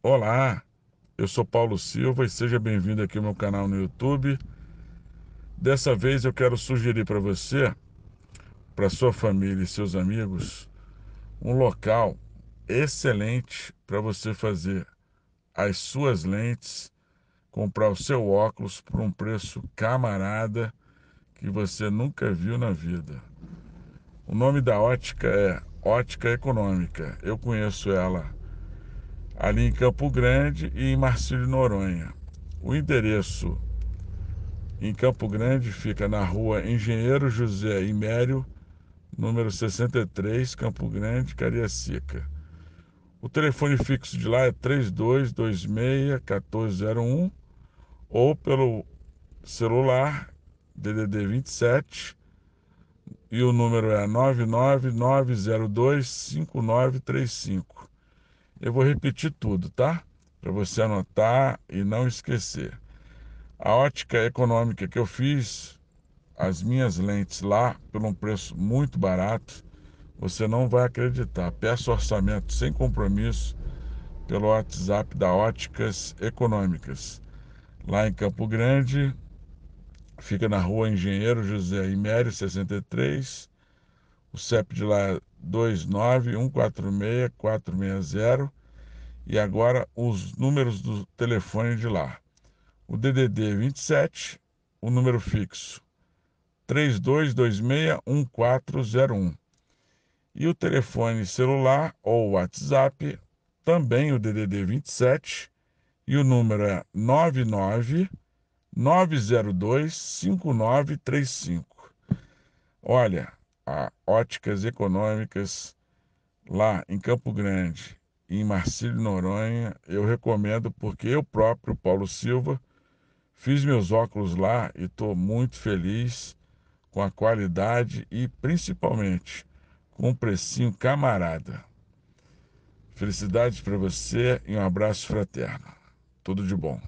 Olá, eu sou Paulo Silva e seja bem-vindo aqui ao meu canal no YouTube. Dessa vez eu quero sugerir para você, para sua família e seus amigos, um local excelente para você fazer as suas lentes, comprar o seu óculos por um preço camarada que você nunca viu na vida. O nome da ótica é Ótica Econômica. Eu conheço ela ali em Campo Grande e em Marcílio Noronha. O endereço em Campo Grande fica na rua Engenheiro José Imério, número 63, Campo Grande, Cariacica. O telefone fixo de lá é 3226-1401 ou pelo celular DDD 27 e o número é 999025935. Eu vou repetir tudo, tá? Para você anotar e não esquecer. A ótica econômica que eu fiz, as minhas lentes lá, por um preço muito barato, você não vai acreditar. Peço orçamento sem compromisso pelo WhatsApp da Óticas Econômicas. Lá em Campo Grande, fica na rua Engenheiro José Imério, 63, o CEP de lá é 29146460 e agora os números do telefone de lá. O DDD 27, o número fixo 32261401. E o telefone celular ou WhatsApp, também o DDD 27, e o número é 99 902 5935. Olha, a Óticas Econômicas lá em Campo Grande e em Marcílio Noronha, eu recomendo porque eu próprio, Paulo Silva, fiz meus óculos lá e estou muito feliz com a qualidade e principalmente com o precinho camarada. Felicidades para você e um abraço fraterno. Tudo de bom.